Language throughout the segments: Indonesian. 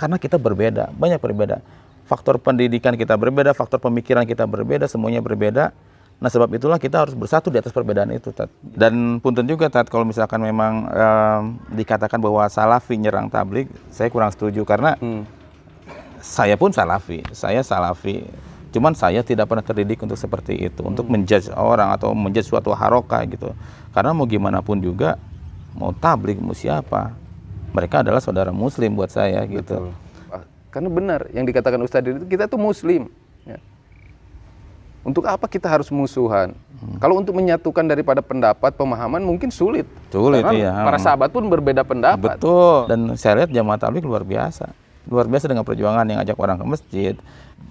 Karena kita berbeda, banyak berbeda. Faktor pendidikan kita berbeda, faktor pemikiran kita berbeda, semuanya berbeda. Nah sebab itulah kita harus bersatu di atas perbedaan itu. Tat. Dan punten juga Tat, kalau misalkan memang um, dikatakan bahwa Salafi nyerang Tablik, saya kurang setuju karena hmm. saya pun Salafi, saya Salafi. Cuman saya tidak pernah terdidik untuk seperti itu, hmm. untuk menjudge orang atau menjudge suatu haroka gitu. Karena mau gimana pun juga, mau Tablik, mau siapa, mereka adalah saudara muslim buat saya gitu. Ah, karena benar yang dikatakan Ustadz itu kita tuh muslim. Ya. Untuk apa kita harus musuhan? Hmm. Kalau untuk menyatukan daripada pendapat pemahaman mungkin sulit. Sulit Karena iya. Para sahabat pun berbeda pendapat. Betul. Dan saya lihat jamaah tablik luar biasa. Luar biasa dengan perjuangan yang ajak orang ke masjid,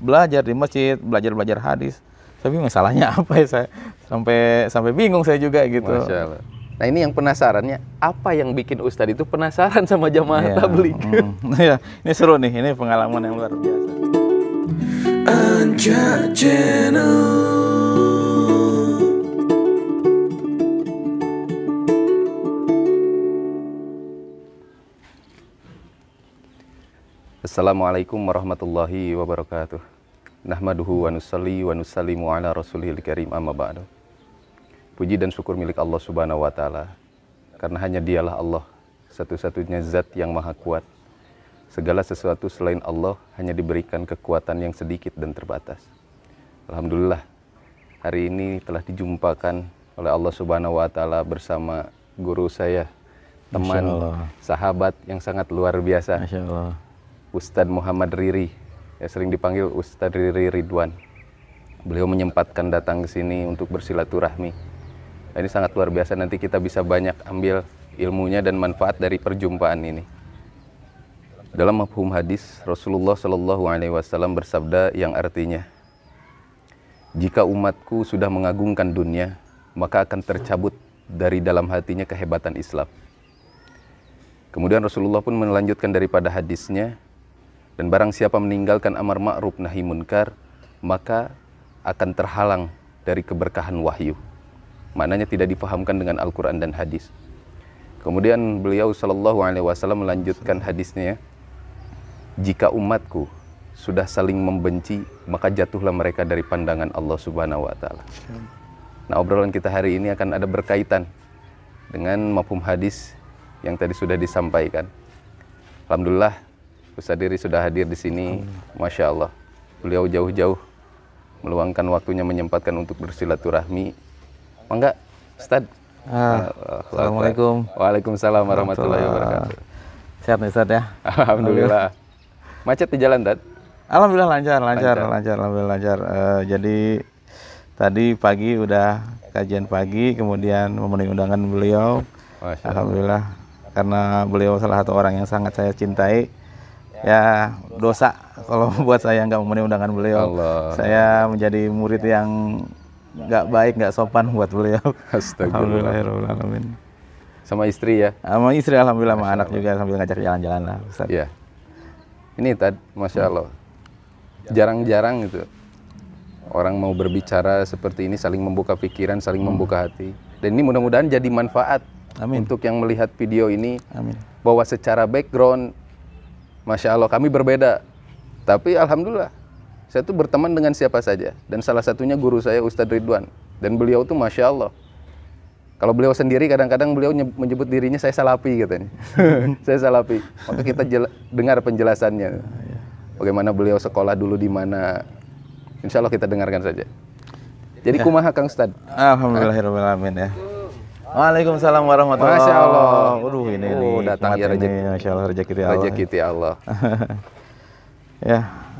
belajar di masjid, belajar-belajar hadis. Tapi masalahnya apa ya saya sampai sampai bingung saya juga gitu. Masya Allah. Nah ini yang penasarannya, apa yang bikin Ustadz itu penasaran sama jamaah yeah. tablik? Mm. ya, ini seru nih, ini pengalaman yang luar biasa. Anja Channel. Assalamualaikum warahmatullahi wabarakatuh. Nahmaduhu wa nusalli wa nusallimu ala rasulil karim amma ba'du. Puji dan syukur milik Allah Subhanahu wa taala. Karena hanya Dialah Allah satu-satunya zat yang maha kuat. Segala sesuatu selain Allah hanya diberikan kekuatan yang sedikit dan terbatas. Alhamdulillah hari ini telah dijumpakan oleh Allah Subhanahu wa taala bersama guru saya, teman, sahabat yang sangat luar biasa. Ustadz Muhammad Riri, ya sering dipanggil Ustadz Riri Ridwan. Beliau menyempatkan datang ke sini untuk bersilaturahmi Nah, ini sangat luar biasa nanti kita bisa banyak ambil ilmunya dan manfaat dari perjumpaan ini. Dalam mafhum hadis, Rasulullah Shallallahu Alaihi Wasallam bersabda yang artinya, jika umatku sudah mengagungkan dunia, maka akan tercabut dari dalam hatinya kehebatan Islam. Kemudian Rasulullah pun melanjutkan daripada hadisnya, dan barang siapa meninggalkan amar ma'ruf nahi munkar, maka akan terhalang dari keberkahan wahyu. Maknanya tidak dipahamkan dengan Al-Quran dan hadis. Kemudian beliau Shallallahu Alaihi Wasallam melanjutkan hadisnya, ya. jika umatku sudah saling membenci, maka jatuhlah mereka dari pandangan Allah Subhanahu Wa Taala. Nah obrolan kita hari ini akan ada berkaitan dengan mafhum hadis yang tadi sudah disampaikan. Alhamdulillah Ustaz Diri sudah hadir di sini, Masya Allah. Beliau jauh-jauh meluangkan waktunya menyempatkan untuk bersilaturahmi Mangga, Ustaz. Ah, ah, Assalamualaikum. Waalaikumsalam warahmatullahi wabarakatuh. Sehat nih Ustaz ya? Alhamdulillah. Macet di jalan, Dad? Alhamdulillah lancar, lancar, lancar, lancar alhamdulillah lancar. Uh, jadi tadi pagi udah kajian pagi, kemudian memenuhi undangan beliau. Masya alhamdulillah karena beliau salah satu orang yang sangat saya cintai ya dosa kalau buat saya nggak memenuhi undangan beliau. Allah. Saya menjadi murid yang nggak baik nggak sopan buat beliau Alhamdulillahirobbilalamin sama istri ya sama istri alhamdulillah sama anak juga sambil ngajak jalan-jalan lah Iya. ini tadi masya Allah jarang-jarang itu orang mau berbicara seperti ini saling membuka pikiran saling hmm. membuka hati dan ini mudah-mudahan jadi manfaat Amin. untuk yang melihat video ini Amin. bahwa secara background masya Allah kami berbeda tapi alhamdulillah saya tuh berteman dengan siapa saja dan salah satunya guru saya Ustadz Ridwan dan beliau tuh masya Allah kalau beliau sendiri kadang-kadang beliau menyebut dirinya saya salapi katanya gitu saya salapi waktu kita dengar penjelasannya iya, iya. bagaimana beliau sekolah dulu di mana insya Allah kita dengarkan saja jadi ya. kumaha Kang Ustad Alhamdulillahirobbilalamin ya Waalaikumsalam warahmatullahi wabarakatuh. Masya Allah. Waduh ini, oh, datang ya rezeki. Masya Allah Allah. Rezeki Allah. ya.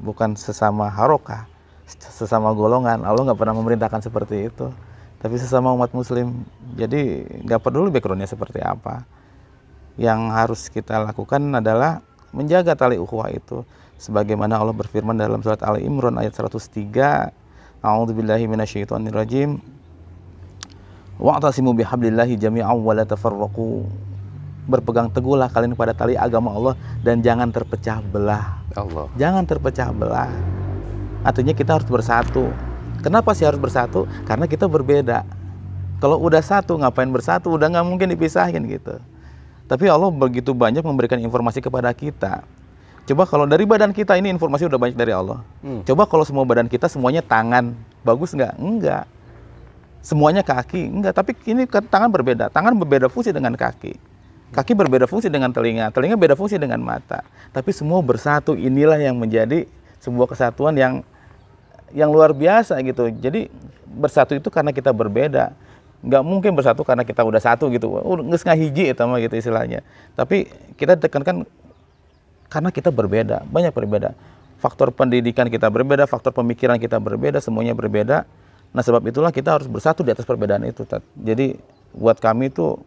bukan sesama haroka sesama golongan Allah nggak pernah memerintahkan seperti itu tapi sesama umat muslim jadi nggak peduli backgroundnya seperti apa yang harus kita lakukan adalah menjaga tali ukhuwah itu sebagaimana Allah berfirman dalam surat Ali Imran ayat 103 A'udzubillahi minasyaitonirrajim wa'tasimu bihablillahi jami'an wa la tafarraqu berpegang teguhlah kalian pada tali agama Allah dan jangan terpecah belah. Allah. Jangan terpecah belah. Artinya kita harus bersatu. Kenapa sih harus bersatu? Karena kita berbeda. Kalau udah satu ngapain bersatu? Udah nggak mungkin dipisahin gitu. Tapi Allah begitu banyak memberikan informasi kepada kita. Coba kalau dari badan kita ini informasi udah banyak dari Allah. Hmm. Coba kalau semua badan kita semuanya tangan, bagus nggak? Enggak. Semuanya kaki, enggak. Tapi ini tangan berbeda. Tangan berbeda fungsi dengan kaki. Kaki berbeda fungsi dengan telinga, telinga beda fungsi dengan mata. Tapi semua bersatu inilah yang menjadi sebuah kesatuan yang yang luar biasa gitu. Jadi bersatu itu karena kita berbeda. Nggak mungkin bersatu karena kita udah satu gitu. Nggak hiji itu mah gitu istilahnya. Tapi kita tekankan karena kita berbeda, banyak berbeda. Faktor pendidikan kita berbeda, faktor pemikiran kita berbeda, semuanya berbeda. Nah sebab itulah kita harus bersatu di atas perbedaan itu. Jadi buat kami itu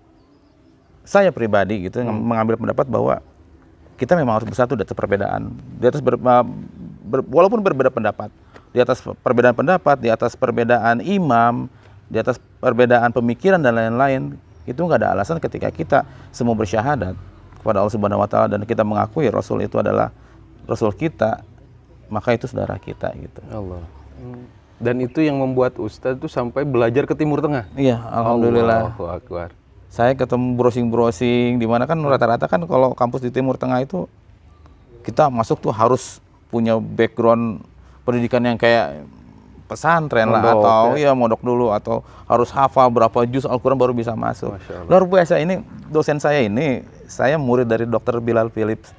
saya pribadi gitu hmm. mengambil pendapat bahwa kita memang harus bersatu di atas perbedaan. Di atas ber, ber, walaupun berbeda pendapat, di atas perbedaan pendapat, di atas perbedaan imam, di atas perbedaan pemikiran dan lain-lain, itu nggak ada alasan ketika kita semua bersyahadat kepada Allah Subhanahu wa taala dan kita mengakui Rasul itu adalah Rasul kita, maka itu saudara kita gitu. Allah. Dan itu yang membuat Ustadz itu sampai belajar ke Timur Tengah. Iya, alhamdulillah. Allah saya ketemu browsing-browsing di mana kan rata-rata kan kalau kampus di Timur Tengah itu kita masuk tuh harus punya background pendidikan yang kayak pesantren lah atau ya. ya modok dulu atau harus hafal berapa juz Al-Qur'an baru bisa masuk. Luar biasa ini dosen saya ini saya murid dari Dr. Bilal Philips.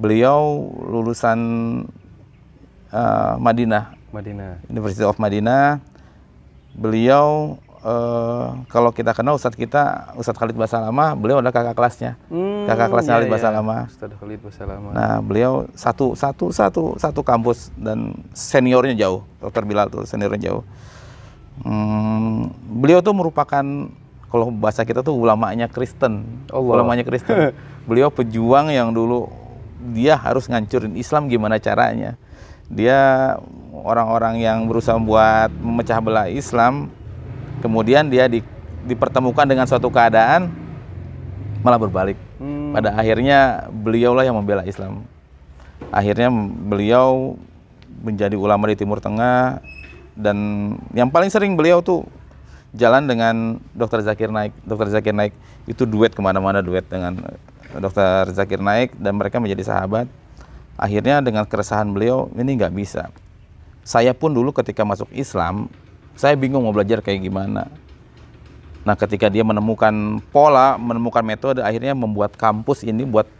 Beliau lulusan uh, Madinah. Madinah. University of Madinah. Beliau Eh, kalau kita kenal Ustadz kita Ustadz Khalid Basalamah, beliau adalah kakak kelasnya. Hmm, kakak kelasnya iya, Khalid Basalamah. Iya. Ustadz Khalid Basalamah. Nah, beliau satu satu satu satu kampus dan seniornya jauh. Dokter Bilal tuh seniornya jauh. Hmm, beliau tuh merupakan kalau bahasa kita tuh ulamanya Kristen. Allah. Ulamanya Kristen. beliau pejuang yang dulu dia harus ngancurin Islam gimana caranya. Dia orang-orang yang berusaha membuat memecah belah Islam kemudian dia di, dipertemukan dengan suatu keadaan malah berbalik. Hmm. Pada akhirnya beliaulah yang membela Islam. Akhirnya beliau menjadi ulama di Timur Tengah dan yang paling sering beliau tuh jalan dengan Dokter Zakir Naik. Dokter Zakir Naik itu duet kemana-mana duet dengan Dokter Zakir Naik dan mereka menjadi sahabat. Akhirnya dengan keresahan beliau ini nggak bisa. Saya pun dulu ketika masuk Islam saya bingung mau belajar kayak gimana. Nah, ketika dia menemukan pola, menemukan metode, akhirnya membuat kampus ini buat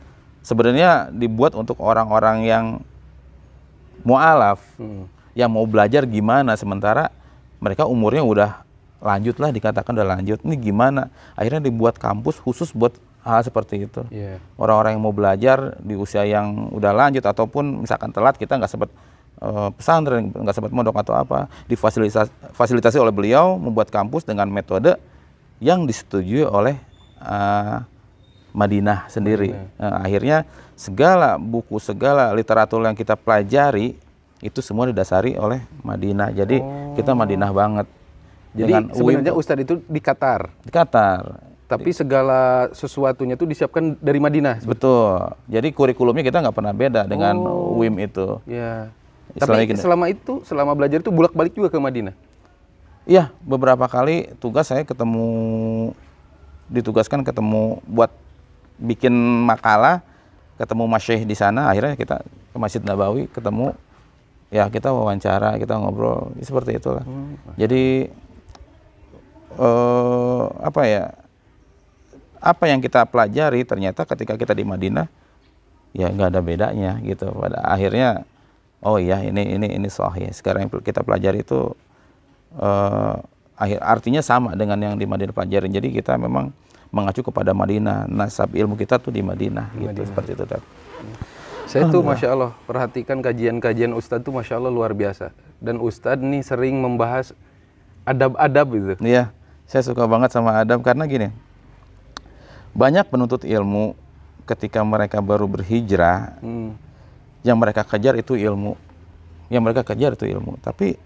sebenarnya dibuat untuk orang-orang yang mualaf, hmm. yang mau belajar gimana sementara mereka umurnya udah lanjut lah dikatakan udah lanjut. Ini gimana? Akhirnya dibuat kampus khusus buat hal seperti itu. Iya. Orang-orang yeah. yang mau belajar di usia yang udah lanjut ataupun misalkan telat kita nggak sempat Eh, pesantren, gitu. nggak sempat mondok atau apa, difasilitasi oleh beliau membuat kampus dengan metode yang disetujui oleh uh, Madinah sendiri. Madinah. Nah, akhirnya segala buku, segala literatur yang kita pelajari itu semua didasari oleh Madinah. Jadi oh. kita Madinah banget. Jadi Dengan sebenarnya Ustadz itu di Qatar. Di Qatar. Tapi segala sesuatunya itu disiapkan dari Madinah. Betul. Jadi kurikulumnya kita nggak pernah beda dengan oh. UIM itu. Yeah. Tapi selama itu, selama belajar itu bulak balik juga ke Madinah. Iya, beberapa kali tugas saya ketemu ditugaskan ketemu buat bikin makalah, ketemu masyih di sana. Akhirnya kita ke Masjid Nabawi ketemu, ya kita wawancara, kita ngobrol, ya seperti itulah. Hmm. Jadi eh, apa ya? Apa yang kita pelajari ternyata ketika kita di Madinah, ya nggak ada bedanya gitu. Pada akhirnya oh iya ini ini ini sahih. Sekarang yang kita pelajari itu eh, akhir artinya sama dengan yang di Madinah pelajarin. Jadi kita memang mengacu kepada Madinah. Nasab ilmu kita tuh di Madinah, di gitu seperti itu. Dok. Saya tuh masya Allah perhatikan kajian-kajian Ustadz tuh masya Allah luar biasa. Dan Ustadz nih sering membahas adab-adab gitu. Iya, saya suka banget sama adab karena gini, banyak penuntut ilmu ketika mereka baru berhijrah. Hmm yang mereka kejar itu ilmu yang mereka kejar itu ilmu tapi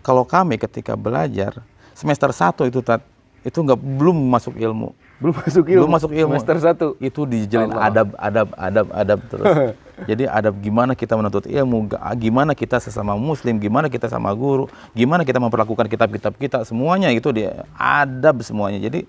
kalau kami ketika belajar semester satu itu tat, itu nggak belum masuk ilmu belum masuk ilmu belum masuk ilmu semester satu itu dijelaskan adab adab adab adab terus jadi adab gimana kita menuntut ilmu gimana kita sesama muslim gimana kita sama guru gimana kita memperlakukan kitab-kitab kita semuanya itu dia adab semuanya jadi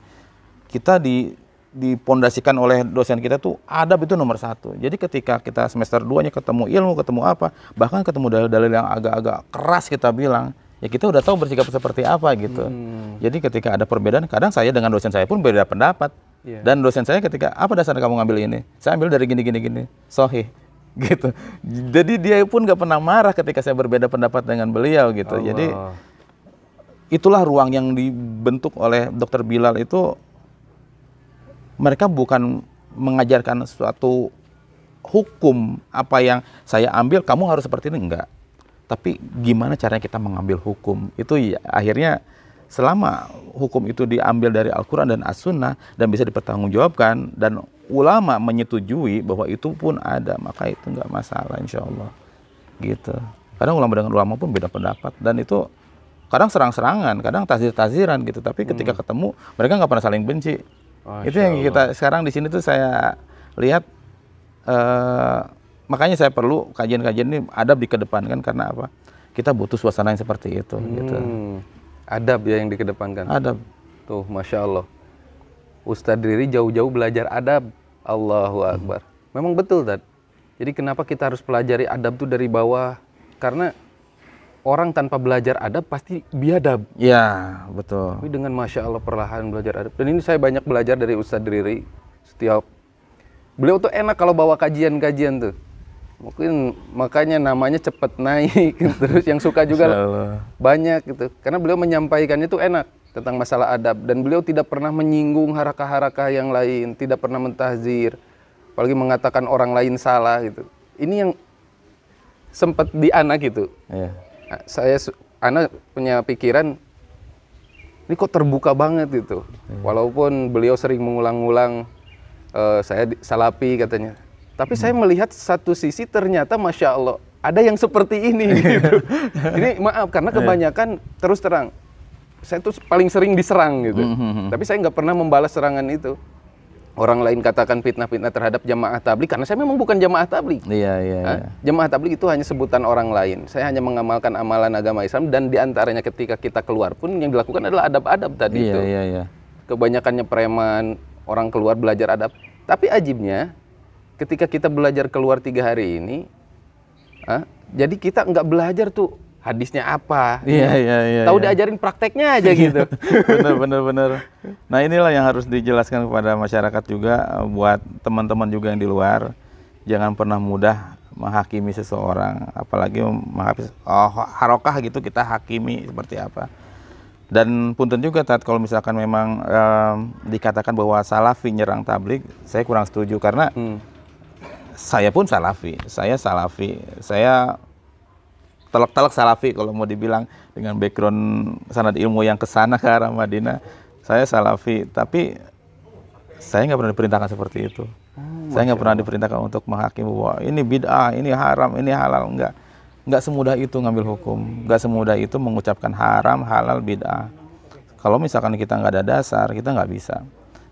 kita di dipondasikan oleh dosen kita tuh adab itu nomor satu. Jadi ketika kita semester 2 nya ketemu ilmu, ketemu apa, bahkan ketemu dalil-dalil yang agak-agak keras kita bilang, ya kita udah tahu bersikap seperti apa gitu. Hmm. Jadi ketika ada perbedaan, kadang saya dengan dosen saya pun berbeda pendapat. Yeah. Dan dosen saya ketika apa dasar kamu ngambil ini? Saya ambil dari gini gini gini. Sohih gitu. Jadi dia pun gak pernah marah ketika saya berbeda pendapat dengan beliau gitu. Allah. Jadi itulah ruang yang dibentuk oleh Dr. Bilal itu mereka bukan mengajarkan suatu hukum apa yang saya ambil kamu harus seperti ini enggak tapi gimana caranya kita mengambil hukum itu ya, akhirnya selama hukum itu diambil dari Al-Quran dan As-Sunnah dan bisa dipertanggungjawabkan dan ulama menyetujui bahwa itu pun ada maka itu enggak masalah insya Allah gitu kadang ulama dengan ulama pun beda pendapat dan itu kadang serang-serangan kadang tazir-taziran gitu tapi ketika hmm. ketemu mereka nggak pernah saling benci Masya itu yang kita sekarang di sini tuh saya lihat eh, makanya saya perlu kajian-kajian ini adab dikedepankan karena apa? Kita butuh suasana yang seperti itu. Hmm. Gitu. Adab ya yang dikedepankan. Adab. Tuh, masya Allah. Ustadz diri jauh-jauh belajar adab. Allahu Akbar. Hmm. Memang betul, Tad. Jadi kenapa kita harus pelajari adab tuh dari bawah? Karena orang tanpa belajar adab pasti biadab. Ya, betul. Tapi dengan masya Allah perlahan belajar adab. Dan ini saya banyak belajar dari Ustadz Riri setiap beliau tuh enak kalau bawa kajian-kajian tuh. Mungkin makanya namanya cepet naik terus yang suka juga banyak gitu. Karena beliau menyampaikannya tuh enak tentang masalah adab dan beliau tidak pernah menyinggung harakah-harakah yang lain, tidak pernah mentahzir, apalagi mengatakan orang lain salah gitu. Ini yang sempat di anak gitu. Yeah saya anak punya pikiran ini kok terbuka banget gitu. Hmm. Walaupun beliau sering mengulang-ulang uh, saya salapi katanya. Tapi hmm. saya melihat satu sisi ternyata masya Allah ada yang seperti ini gitu. ini maaf karena iya. kebanyakan terus terang saya tuh paling sering diserang gitu. Hmm. hmm, hmm. Tapi saya nggak pernah membalas serangan itu orang lain katakan fitnah-fitnah terhadap jamaah tablik karena saya memang bukan jamaah tablik. Iya, iya, iya. Jamaah tablik itu hanya sebutan orang lain. Saya hanya mengamalkan amalan agama Islam dan diantaranya ketika kita keluar pun yang dilakukan adalah adab-adab tadi iya, itu. Iya, iya. Kebanyakannya preman, orang keluar belajar adab. Tapi ajibnya ketika kita belajar keluar tiga hari ini, ha? jadi kita nggak belajar tuh hadisnya apa. Iya, gitu. iya, iya. Tahu iya. diajarin prakteknya aja iya, gitu. bener, bener, bener. Nah inilah yang harus dijelaskan kepada masyarakat juga, eh, buat teman-teman juga yang di luar. Jangan pernah mudah menghakimi seseorang, apalagi menghakimi oh, harokah gitu kita hakimi seperti apa. Dan punten juga tat kalau misalkan memang um, dikatakan bahwa salafi nyerang tablik, saya kurang setuju karena hmm. saya pun salafi, saya salafi, saya telak-telak salafi kalau mau dibilang dengan background sanad ilmu yang kesana ke arah Madinah saya salafi tapi saya nggak pernah diperintahkan seperti itu hmm, saya nggak pernah diperintahkan untuk menghakimi bahwa ini bid'ah ini haram ini halal Nggak, nggak semudah itu ngambil hukum nggak semudah itu mengucapkan haram halal bid'ah kalau misalkan kita nggak ada dasar kita nggak bisa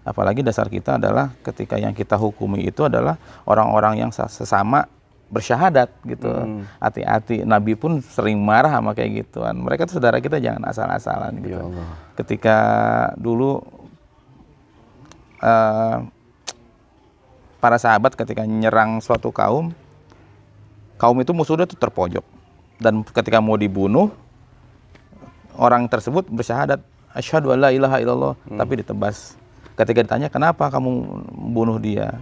apalagi dasar kita adalah ketika yang kita hukumi itu adalah orang-orang yang sesama bersyahadat gitu. Hmm. Hati-hati. Hmm. Nabi pun sering marah sama kayak gituan. Mereka tuh saudara kita jangan asal-asalan ya gitu. Ya Allah. Ketika dulu uh, para sahabat ketika nyerang suatu kaum, kaum itu musuhnya tuh terpojok. Dan ketika mau dibunuh, orang tersebut bersyahadat asyhadu alla ilaha illallah hmm. tapi ditebas. Ketika ditanya kenapa kamu bunuh dia?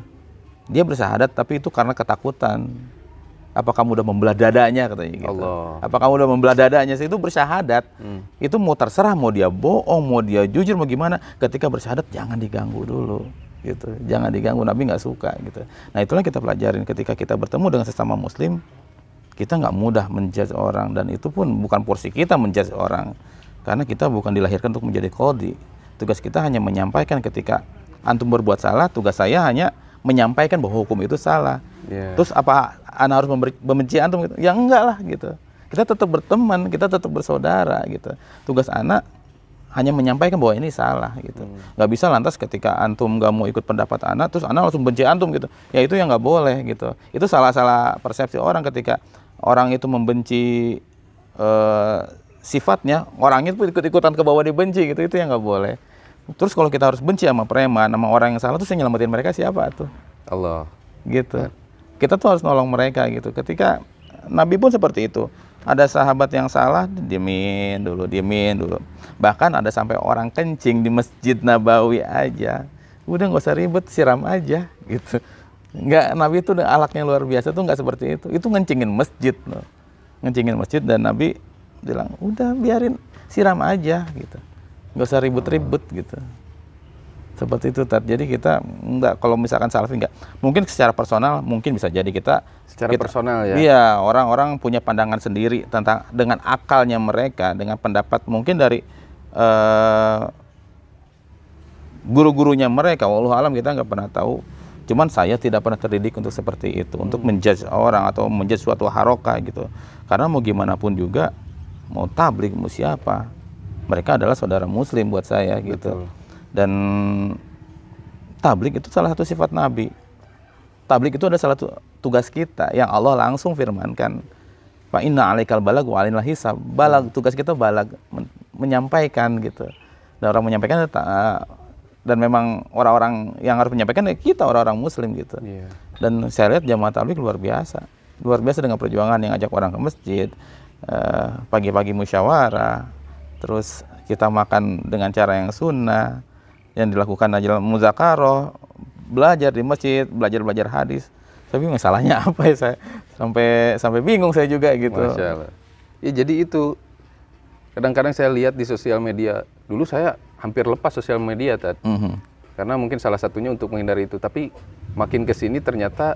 Dia bersyahadat tapi itu karena ketakutan apa kamu udah membelah dadanya katanya gitu. Allah. Apa kamu udah membelah dadanya? Itu bersyahadat. Hmm. Itu mau terserah mau dia bohong, mau dia jujur, mau gimana. Ketika bersyahadat jangan diganggu dulu gitu. Jangan diganggu, Nabi nggak suka gitu. Nah itulah kita pelajarin ketika kita bertemu dengan sesama Muslim, kita nggak mudah menjudge orang dan itu pun bukan porsi kita menjudge orang, karena kita bukan dilahirkan untuk menjadi kodi. Tugas kita hanya menyampaikan ketika antum berbuat salah, tugas saya hanya menyampaikan bahwa hukum itu salah. Yeah. Terus apa anak harus memberi, membenci antum gitu? Ya enggak lah gitu. Kita tetap berteman, kita tetap bersaudara gitu. Tugas anak hanya menyampaikan bahwa ini salah gitu. Hmm. Gak bisa lantas ketika antum gak mau ikut pendapat anak, terus anak langsung benci antum gitu. Ya itu yang gak boleh gitu. Itu salah-salah persepsi orang ketika orang itu membenci uh, sifatnya, orangnya itu ikut-ikutan ke bawah dibenci gitu. Itu yang gak boleh. Terus kalau kita harus benci sama preman, sama orang yang salah, terus yang nyelamatin mereka siapa tuh? Allah. Gitu. Nah, kita tuh harus nolong mereka gitu ketika Nabi pun seperti itu ada sahabat yang salah diemin dulu diemin dulu bahkan ada sampai orang kencing di masjid Nabawi aja udah nggak usah ribet siram aja gitu nggak Nabi itu alaknya luar biasa tuh nggak seperti itu itu ngencingin masjid loh ngencingin masjid dan Nabi bilang udah biarin siram aja gitu nggak usah ribut-ribut gitu seperti itu Tat. jadi kita enggak kalau misalkan salafi enggak mungkin secara personal mungkin bisa jadi kita secara kita, personal ya iya orang-orang punya pandangan sendiri tentang dengan akalnya mereka dengan pendapat mungkin dari uh, guru-gurunya mereka walau alam kita nggak pernah tahu cuman saya tidak pernah terdidik untuk seperti itu hmm. untuk menjudge orang atau menjudge suatu haroka gitu karena mau gimana pun juga mau tablik mau siapa mereka adalah saudara muslim buat saya gitu. Betul. gitu dan tablik itu salah satu sifat Nabi. Tablik itu ada salah satu tugas kita yang Allah langsung firmankan. Pak inna alaikal balag wa hisab. Balag tugas kita balag men menyampaikan gitu. Dan orang menyampaikan ya dan memang orang-orang yang harus menyampaikan ya kita orang-orang muslim gitu. Yeah. Dan saya lihat jamaah tablik luar biasa. Luar biasa dengan perjuangan yang ajak orang ke masjid, eh, pagi-pagi musyawarah, terus kita makan dengan cara yang sunnah, yang dilakukan aja muzakaroh, belajar di masjid, belajar-belajar hadis. Tapi masalahnya apa ya saya sampai sampai bingung saya juga gitu. Ya jadi itu kadang-kadang saya lihat di sosial media dulu saya hampir lepas sosial media tadi Mm -hmm. Karena mungkin salah satunya untuk menghindari itu. Tapi makin kesini ternyata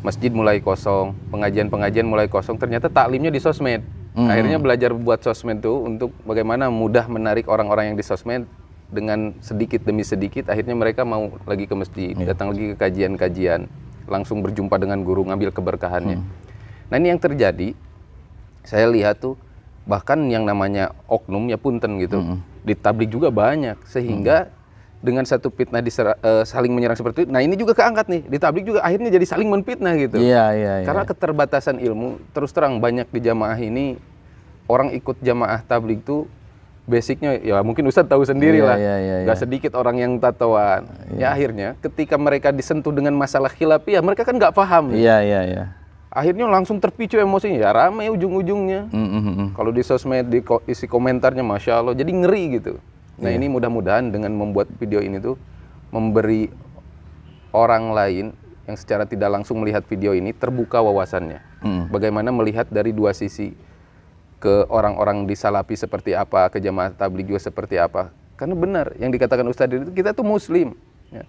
masjid mulai kosong, pengajian-pengajian mulai kosong. Ternyata taklimnya di sosmed. Mm -hmm. Akhirnya belajar buat sosmed tuh untuk bagaimana mudah menarik orang-orang yang di sosmed dengan sedikit demi sedikit akhirnya mereka mau lagi ke masjid, yeah. datang lagi ke kajian-kajian, langsung berjumpa dengan guru ngambil keberkahannya. Hmm. Nah, ini yang terjadi saya lihat tuh bahkan yang namanya oknum ya punten gitu. Hmm. Di tablik juga banyak sehingga hmm. dengan satu fitnah disera, uh, saling menyerang seperti itu. Nah, ini juga keangkat nih. Di tablik juga akhirnya jadi saling menfitnah gitu. Iya, yeah, iya, yeah, yeah. Karena keterbatasan ilmu terus terang banyak di jamaah ini orang ikut jamaah tablik tuh basicnya ya mungkin Ustadz tahu sendiri iya, lah yeah, yeah, yeah. gak iya. sedikit orang yang tatoan yeah. ya iya. akhirnya ketika mereka disentuh dengan masalah khilafiyah mereka kan nggak paham iya yeah, iya yeah, iya yeah. akhirnya langsung terpicu emosinya ya ramai ujung-ujungnya mm -hmm. kalau di sosmed di ko isi komentarnya masya Allah jadi ngeri gitu nah yeah. ini mudah-mudahan dengan membuat video ini tuh memberi orang lain yang secara tidak langsung melihat video ini terbuka wawasannya mm. bagaimana melihat dari dua sisi ke orang-orang di Salapi seperti apa, ke jamaah tabligh juga seperti apa. Karena benar yang dikatakan Ustadz itu kita tuh muslim. Ya.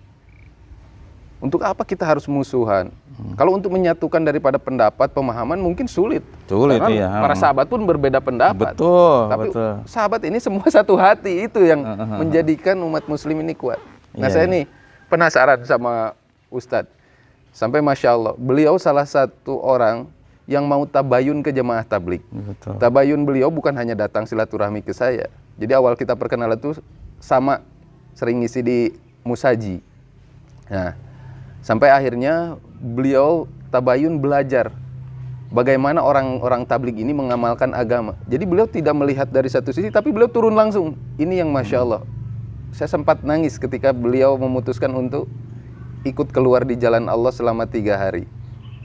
Untuk apa kita harus musuhan? Hmm. Kalau untuk menyatukan daripada pendapat, pemahaman mungkin sulit. Sulit Karena iya. Para sahabat pun berbeda pendapat. Betul. Tapi betul. sahabat ini semua satu hati itu yang uh -huh. menjadikan umat muslim ini kuat. Nah, yeah. saya iya. nih penasaran sama Ustadz. Sampai Masya Allah, beliau salah satu orang yang mau tabayun ke jemaah tablik. Betul. Tabayun beliau bukan hanya datang silaturahmi ke saya. Jadi awal kita perkenalan itu sama sering ngisi di musaji. Nah, sampai akhirnya beliau tabayun belajar bagaimana orang-orang tablik ini mengamalkan agama. Jadi beliau tidak melihat dari satu sisi tapi beliau turun langsung. Ini yang Masya Allah. Saya sempat nangis ketika beliau memutuskan untuk ikut keluar di jalan Allah selama tiga hari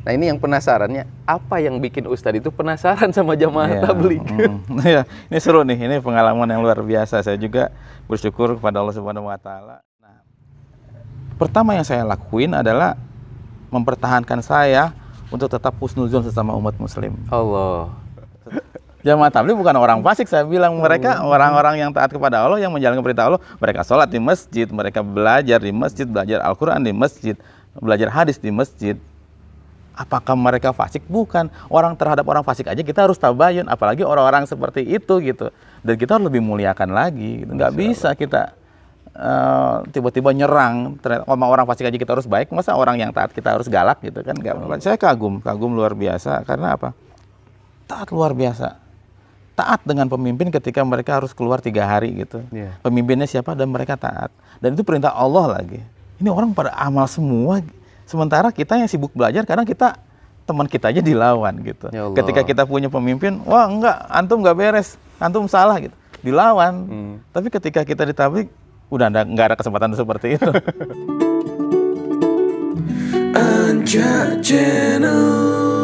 Nah ini yang penasarannya, apa yang bikin Ustadz itu penasaran sama jamaah ya, tablik? Mm, ya, ini seru nih, ini pengalaman yang luar biasa. Saya juga bersyukur kepada Allah Subhanahu Wa Taala. Nah, pertama yang saya lakuin adalah mempertahankan saya untuk tetap husnuzon sesama umat Muslim. Allah. Jamaah tablik bukan orang mm. fasik saya bilang mereka orang-orang yang taat kepada Allah yang menjalankan perintah Allah mereka sholat di masjid mereka belajar di masjid belajar Al-Quran di masjid belajar hadis di masjid apakah mereka fasik? Bukan. Orang terhadap orang fasik aja kita harus tabayun, apalagi orang-orang seperti itu gitu. Dan kita harus lebih muliakan lagi. Gitu. Nggak bisa kita tiba eh, tiba-tiba nyerang ternyata sama orang fasik aja kita harus baik, masa orang yang taat kita harus galak gitu kan? Nggak. Saya kagum, kagum luar biasa karena apa? Taat luar biasa. Taat dengan pemimpin ketika mereka harus keluar tiga hari gitu. Yeah. Pemimpinnya siapa dan mereka taat. Dan itu perintah Allah lagi. Ini orang pada amal semua Sementara kita yang sibuk belajar, kadang kita teman kita aja dilawan gitu. Ya Ketika kita punya pemimpin, wah enggak, antum enggak beres, antum salah gitu. Dilawan. Hmm. Tapi ketika kita ditabrik, udah enggak ada kesempatan seperti itu. Anja Channel